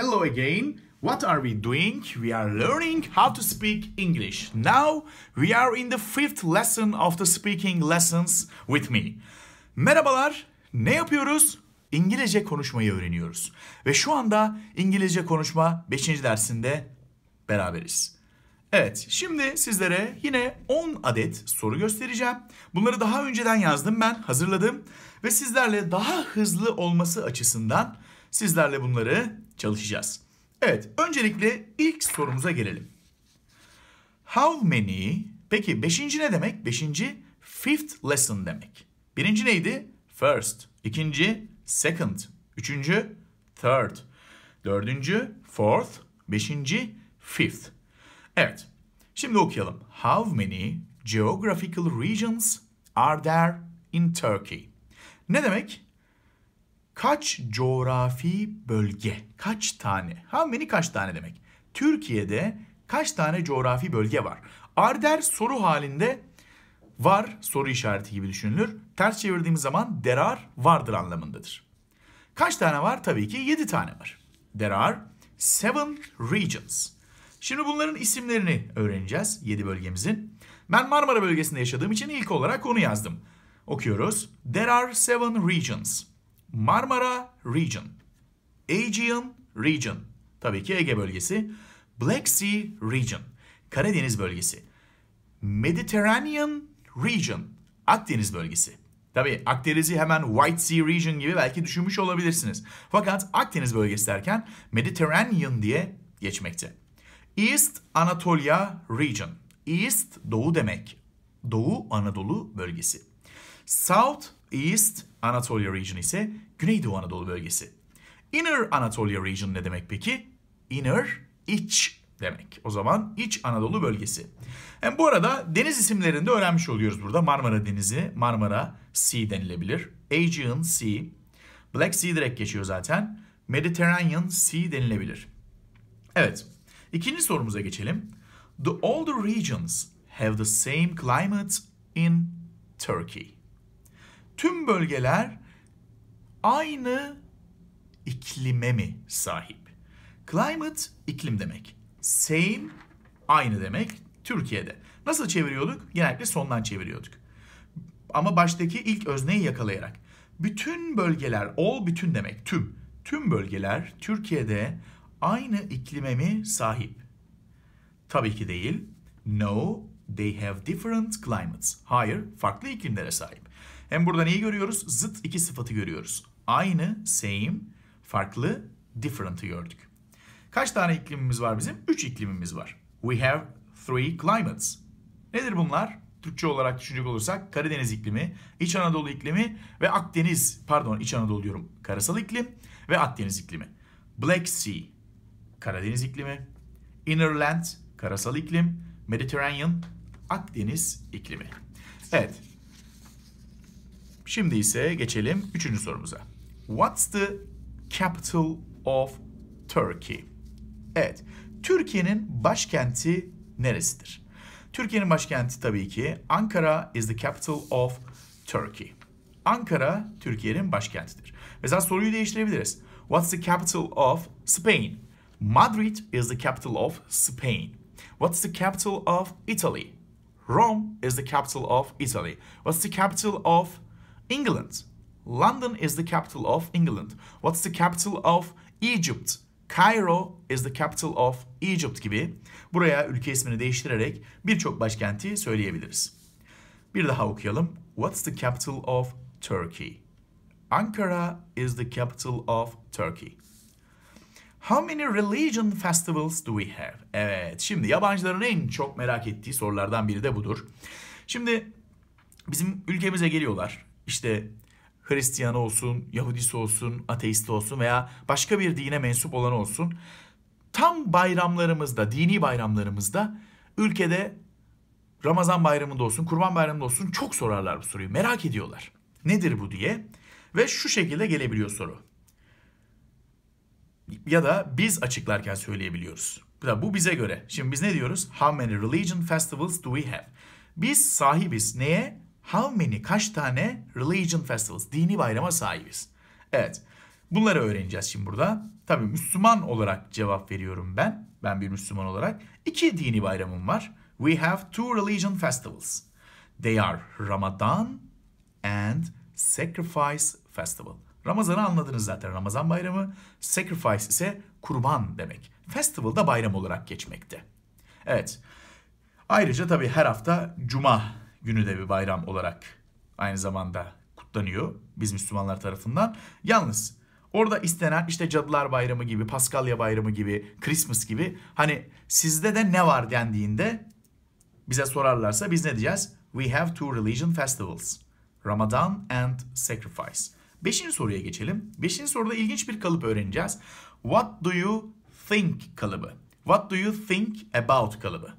Hello again. What are we doing? We are learning how to speak English. Now we are in the fifth lesson of the speaking lessons with me. Merhabalar. Ne yapıyoruz? İngilizce konuşmayı öğreniyoruz. Ve şu anda İngilizce konuşma 5. dersinde beraberiz. Evet, şimdi sizlere yine 10 adet soru göstereceğim. Bunları daha önceden yazdım ben, hazırladım ve sizlerle daha hızlı olması açısından Sizlerle bunları çalışacağız. Evet, öncelikle ilk sorumuza gelelim. How many? Peki beşinci ne demek? Beşinci fifth lesson demek. Birinci neydi? First. İkinci second. Üçüncü third. Dördüncü fourth. Beşinci fifth. Evet. Şimdi okuyalım. How many geographical regions are there in Turkey? Ne demek? kaç coğrafi bölge? Kaç tane? How many kaç tane demek? Türkiye'de kaç tane coğrafi bölge var? Arder soru halinde var soru işareti gibi düşünülür. Ters çevirdiğimiz zaman derar vardır anlamındadır. Kaç tane var? Tabii ki 7 tane var. There are seven regions. Şimdi bunların isimlerini öğreneceğiz 7 bölgemizin. Ben Marmara bölgesinde yaşadığım için ilk olarak onu yazdım. Okuyoruz. There are seven regions. Marmara Region, Aegean Region, tabii ki Ege bölgesi, Black Sea Region, Karadeniz bölgesi, Mediterranean Region, Akdeniz bölgesi. Tabii Akdeniz'i hemen White Sea Region gibi belki düşünmüş olabilirsiniz. Fakat Akdeniz bölgesi derken Mediterranean diye geçmekte. East Anatolia Region. East doğu demek. Doğu Anadolu bölgesi. South East Anatolia Region ise Güneydoğu Anadolu bölgesi. Inner Anatolia Region ne demek peki? Inner, iç demek. O zaman iç Anadolu bölgesi. Yani bu arada deniz isimlerini de öğrenmiş oluyoruz burada. Marmara Denizi, Marmara Sea denilebilir. Aegean Sea, Black Sea direkt geçiyor zaten. Mediterranean Sea denilebilir. Evet, ikinci sorumuza geçelim. Do all the regions have the same climate in Turkey? tüm bölgeler aynı iklime mi sahip? Climate iklim demek. Same aynı demek Türkiye'de. Nasıl çeviriyorduk? Genellikle sondan çeviriyorduk. Ama baştaki ilk özneyi yakalayarak. Bütün bölgeler, all bütün demek, tüm. Tüm bölgeler Türkiye'de aynı iklime mi sahip? Tabii ki değil. No, they have different climates. Hayır, farklı iklimlere sahip. Hem burada neyi görüyoruz? Zıt iki sıfatı görüyoruz. Aynı, same, farklı, different'ı gördük. Kaç tane iklimimiz var bizim? Üç iklimimiz var. We have three climates. Nedir bunlar? Türkçe olarak düşünecek olursak Karadeniz iklimi, İç Anadolu iklimi ve Akdeniz, pardon İç Anadolu diyorum karasal iklim ve Akdeniz iklimi. Black Sea, Karadeniz iklimi, Inner Land karasal iklim, Mediterranean, Akdeniz iklimi. Evet, Şimdi ise geçelim üçüncü sorumuza. What's the capital of Turkey? Evet, Türkiye'nin başkenti neresidir? Türkiye'nin başkenti tabii ki Ankara is the capital of Turkey. Ankara Türkiye'nin başkentidir. Mesela soruyu değiştirebiliriz. What's the capital of Spain? Madrid is the capital of Spain. What's the capital of Italy? Rome is the capital of Italy. What's the capital of England. London is the capital of England. What's the capital of Egypt? Cairo is the capital of Egypt gibi buraya ülke ismini değiştirerek birçok başkenti söyleyebiliriz. Bir daha okuyalım. What's the capital of Turkey? Ankara is the capital of Turkey. How many religion festivals do we have? Evet, şimdi yabancıların en çok merak ettiği sorulardan biri de budur. Şimdi bizim ülkemize geliyorlar işte Hristiyan olsun, Yahudisi olsun, ateist olsun veya başka bir dine mensup olan olsun. Tam bayramlarımızda, dini bayramlarımızda ülkede Ramazan bayramında olsun, kurban bayramında olsun çok sorarlar bu soruyu. Merak ediyorlar. Nedir bu diye. Ve şu şekilde gelebiliyor soru. Ya da biz açıklarken söyleyebiliyoruz. Bu bize göre. Şimdi biz ne diyoruz? How many religion festivals do we have? Biz sahibiz neye? how many kaç tane religion festivals dini bayrama sahibiz? Evet. Bunları öğreneceğiz şimdi burada. Tabii Müslüman olarak cevap veriyorum ben. Ben bir Müslüman olarak. iki dini bayramım var. We have two religion festivals. They are Ramadan and Sacrifice Festival. Ramazan'ı anladınız zaten. Ramazan bayramı. Sacrifice ise kurban demek. Festival da bayram olarak geçmekte. Evet. Ayrıca tabii her hafta cuma günü de bir bayram olarak aynı zamanda kutlanıyor biz Müslümanlar tarafından. Yalnız orada istenen işte Cadılar Bayramı gibi, Paskalya Bayramı gibi, Christmas gibi hani sizde de ne var dendiğinde bize sorarlarsa biz ne diyeceğiz? We have two religion festivals. Ramadan and sacrifice. Beşinci soruya geçelim. Beşinci soruda ilginç bir kalıp öğreneceğiz. What do you think kalıbı. What do you think about kalıbı.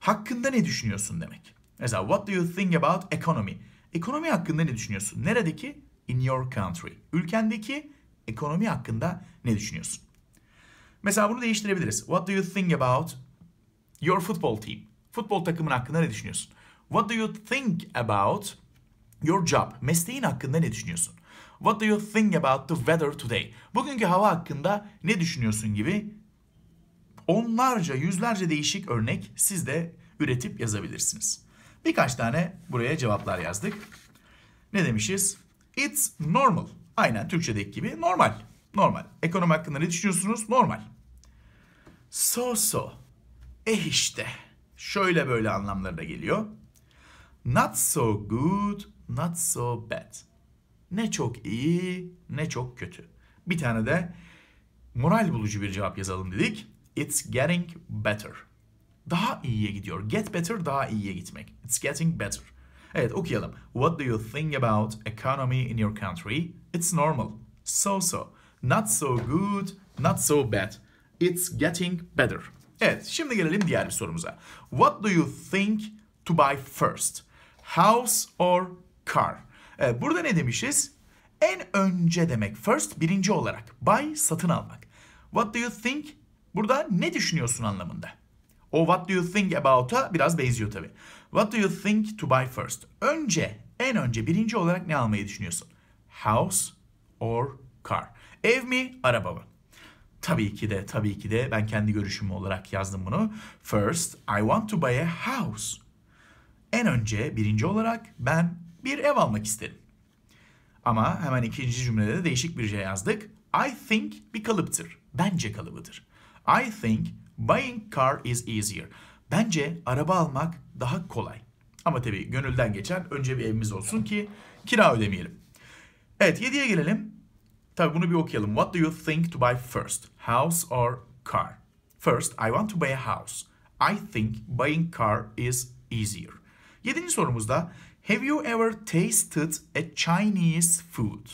Hakkında ne düşünüyorsun demek. Mesela what do you think about economy? Ekonomi hakkında ne düşünüyorsun? Neredeki? In your country. Ülkendeki ekonomi hakkında ne düşünüyorsun? Mesela bunu değiştirebiliriz. What do you think about your football team? Futbol takımın hakkında ne düşünüyorsun? What do you think about your job? Mesleğin hakkında ne düşünüyorsun? What do you think about the weather today? Bugünkü hava hakkında ne düşünüyorsun gibi onlarca, yüzlerce değişik örnek siz de üretip yazabilirsiniz. Birkaç tane buraya cevaplar yazdık. Ne demişiz? It's normal. Aynen Türkçedeki gibi normal. Normal. Ekonomi hakkında ne düşünüyorsunuz? Normal. So so. Eh işte. Şöyle böyle anlamlarına geliyor. Not so good, not so bad. Ne çok iyi, ne çok kötü. Bir tane de moral bulucu bir cevap yazalım dedik. It's getting better daha iyiye gidiyor. Get better daha iyiye gitmek. It's getting better. Evet okuyalım. What do you think about economy in your country? It's normal. So so. Not so good, not so bad. It's getting better. Evet şimdi gelelim diğer bir sorumuza. What do you think to buy first? House or car? Evet, burada ne demişiz? En önce demek first birinci olarak. Buy satın almak. What do you think? Burada ne düşünüyorsun anlamında. O what do you think about'a biraz benziyor tabii. What do you think to buy first? Önce, en önce birinci olarak ne almayı düşünüyorsun? House or car? Ev mi, araba mı? Tabii ki de, tabii ki de ben kendi görüşüm olarak yazdım bunu. First, I want to buy a house. En önce birinci olarak ben bir ev almak isterim. Ama hemen ikinci cümlede de değişik bir şey yazdık. I think bir kalıptır. Bence kalıbıdır. I think buying car is easier. Bence araba almak daha kolay. Ama tabii gönülden geçen önce bir evimiz olsun ki kira ödemeyelim. Evet 7'ye gelelim. Tabii bunu bir okuyalım. What do you think to buy first? House or car? First, I want to buy a house. I think buying car is easier. 7. sorumuzda Have you ever tasted a Chinese food?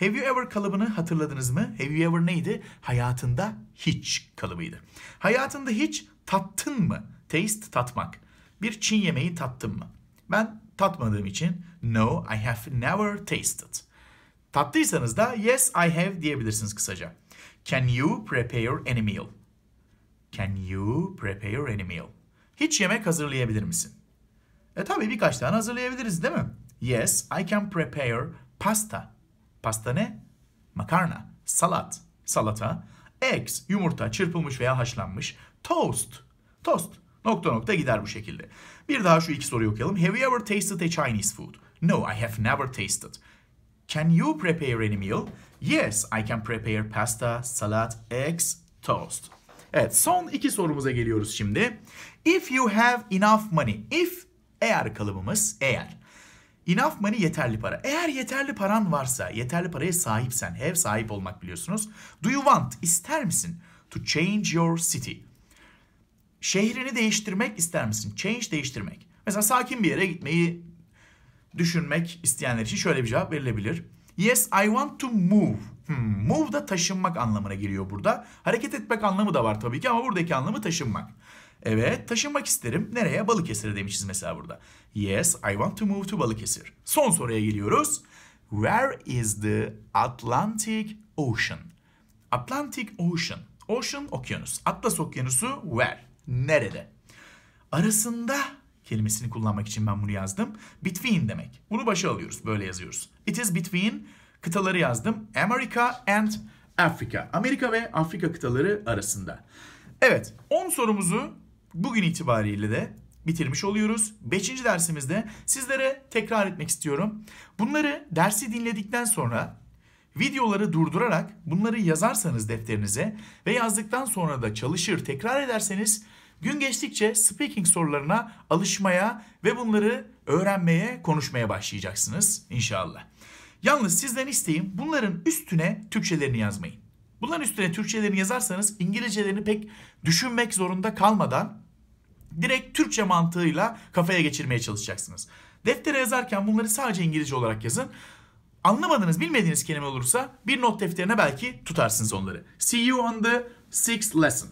Have you ever kalıbını hatırladınız mı? Have you ever neydi? Hayatında hiç kalıbıydı. Hayatında hiç tattın mı? Taste tatmak. Bir Çin yemeği tattın mı? Ben tatmadığım için no I have never tasted. Tattıysanız da yes I have diyebilirsiniz kısaca. Can you prepare any meal? Can you prepare any meal? Hiç yemek hazırlayabilir misin? E tabii birkaç tane hazırlayabiliriz değil mi? Yes, I can prepare pasta. Pasta ne? Makarna, salat, salata, eggs, yumurta çırpılmış veya haşlanmış, toast, toast nokta nokta gider bu şekilde. Bir daha şu iki soruyu okuyalım. Have you ever tasted a Chinese food? No, I have never tasted. Can you prepare any meal? Yes, I can prepare pasta, salad, eggs, toast. Evet, son iki sorumuza geliyoruz şimdi. If you have enough money, if eğer kalıbımız eğer Enough money yeterli para. Eğer yeterli paran varsa, yeterli paraya sahipsen, have sahip olmak biliyorsunuz. Do you want, ister misin? To change your city. Şehrini değiştirmek ister misin? Change değiştirmek. Mesela sakin bir yere gitmeyi düşünmek isteyenler için şöyle bir cevap verilebilir. Yes I want to move. Hmm, move da taşınmak anlamına geliyor burada. Hareket etmek anlamı da var tabii ki ama buradaki anlamı taşınmak. Evet taşınmak isterim. Nereye? Balıkesir'e demişiz mesela burada. Yes I want to move to Balıkesir. Son soruya geliyoruz. Where is the Atlantic Ocean? Atlantic Ocean. Ocean okyanus. Atlas okyanusu where? Nerede? Arasında kelimesini kullanmak için ben bunu yazdım. Between demek. Bunu başa alıyoruz. Böyle yazıyoruz. It is between kıtaları yazdım. America and Afrika. Amerika ve Afrika kıtaları arasında. Evet 10 sorumuzu bugün itibariyle de bitirmiş oluyoruz. 5. dersimizde sizlere tekrar etmek istiyorum. Bunları dersi dinledikten sonra videoları durdurarak bunları yazarsanız defterinize ve yazdıktan sonra da çalışır tekrar ederseniz Gün geçtikçe speaking sorularına alışmaya ve bunları öğrenmeye, konuşmaya başlayacaksınız inşallah. Yalnız sizden isteğim bunların üstüne Türkçelerini yazmayın. Bunların üstüne Türkçelerini yazarsanız İngilizcelerini pek düşünmek zorunda kalmadan direkt Türkçe mantığıyla kafaya geçirmeye çalışacaksınız. Deftere yazarken bunları sadece İngilizce olarak yazın. Anlamadığınız, bilmediğiniz kelime olursa bir not defterine belki tutarsınız onları. See you on the sixth lesson.